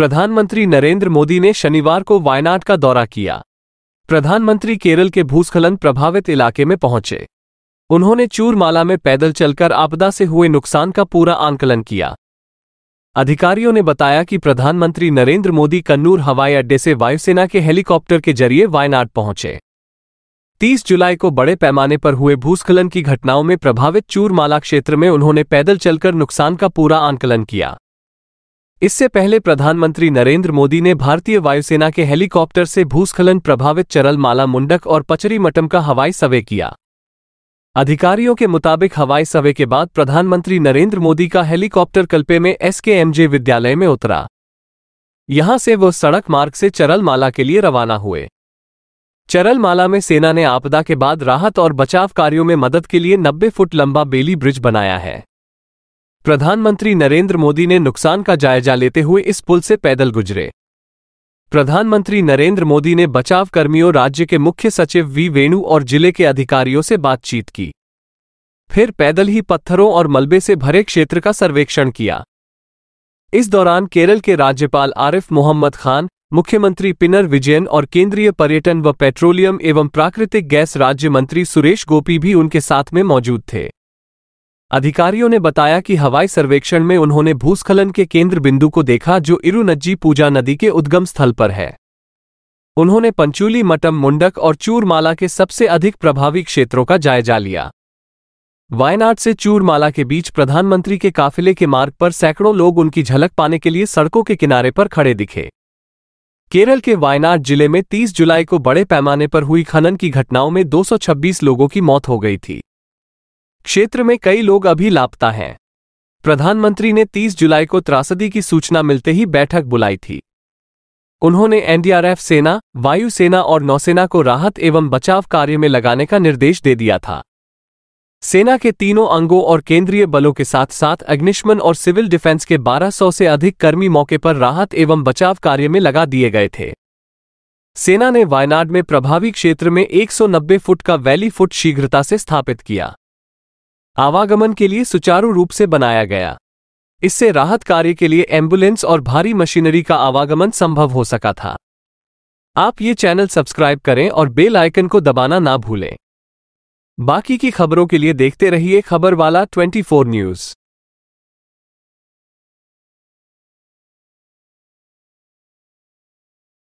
प्रधानमंत्री नरेंद्र मोदी ने शनिवार को वायनाड का दौरा किया प्रधानमंत्री केरल के भूस्खलन प्रभावित इलाके में पहुंचे उन्होंने चूरमाला में पैदल चलकर आपदा से हुए नुकसान का पूरा आंकलन किया अधिकारियों ने बताया कि प्रधानमंत्री नरेंद्र मोदी कन्नूर हवाई अड्डे से वायुसेना के हेलीकॉप्टर के जरिए वायनाड पहुंचे 30 जुलाई को बड़े पैमाने पर हुए भूस्खलन की घटनाओं में प्रभावित चूरमाला क्षेत्र में उन्होंने पैदल चलकर नुकसान का पूरा आंकलन किया इससे पहले प्रधानमंत्री नरेंद्र मोदी ने भारतीय वायुसेना के हेलीकॉप्टर से भूस्खलन प्रभावित चरल माला मुंडक और पचरी मटम का हवाई सर्वे किया अधिकारियों के मुताबिक हवाई सर्वे के बाद प्रधानमंत्री नरेंद्र मोदी का हेलीकॉप्टर कल्पे में एसकेएमजे विद्यालय में उतरा यहां से वो सड़क मार्ग से चरलमाला के लिए रवाना हुए चरलमाला में सेना ने आपदा के बाद राहत और बचाव कार्यों में मदद के लिए 90 फुट लंबा बेली ब्रिज बनाया है प्रधानमंत्री नरेंद्र मोदी ने नुकसान का जायजा लेते हुए इस पुल से पैदल गुजरे प्रधानमंत्री नरेंद्र मोदी ने बचाव कर्मियों राज्य के मुख्य सचिव वी वेणु और जिले के अधिकारियों से बातचीत की फिर पैदल ही पत्थरों और मलबे से भरे क्षेत्र का सर्वेक्षण किया इस दौरान केरल के राज्यपाल आरिफ मोहम्मद खान मुख्यमंत्री पिनर विजयन और केंद्रीय पर्यटन व पेट्रोलियम एवं प्राकृतिक गैस राज्य मंत्री सुरेश गोपी भी उनके साथ में मौजूद थे अधिकारियों ने बताया कि हवाई सर्वेक्षण में उन्होंने भूस्खलन के केंद्र बिंदु को देखा जो इरुनज्जी पूजा नदी के उद्गम स्थल पर है उन्होंने पंचूली मटम मुंडक और चूरमाला के सबसे अधिक प्रभावी क्षेत्रों का जायजा लिया वायनाड से चूरमाला के बीच प्रधानमंत्री के काफिले के मार्ग पर सैकड़ों लोग उनकी झलक पाने के लिए सड़कों के किनारे पर खड़े दिखे केरल के वायनाड जिले में 30 जुलाई को बड़े पैमाने पर हुई खनन की घटनाओं में 226 लोगों की मौत हो गई थी क्षेत्र में कई लोग अभी लापता हैं प्रधानमंत्री ने 30 जुलाई को त्रासदी की सूचना मिलते ही बैठक बुलाई थी उन्होंने एनडीआरएफ सेना वायुसेना और नौसेना को राहत एवं बचाव कार्य में लगाने का निर्देश दे दिया था सेना के तीनों अंगों और केंद्रीय बलों के साथ साथ अग्निशमन और सिविल डिफेंस के 1200 से अधिक कर्मी मौके पर राहत एवं बचाव कार्य में लगा दिए गए थे सेना ने वायनाड में प्रभावी क्षेत्र में 190 फुट का वैली फुट शीघ्रता से स्थापित किया आवागमन के लिए सुचारू रूप से बनाया गया इससे राहत कार्य के लिए एम्बुलेंस और भारी मशीनरी का आवागमन संभव हो सका था आप ये चैनल सब्सक्राइब करें और बेल आइकन को दबाना ना भूलें बाकी की खबरों के लिए देखते रहिए खबर वाला ट्वेंटी न्यूज़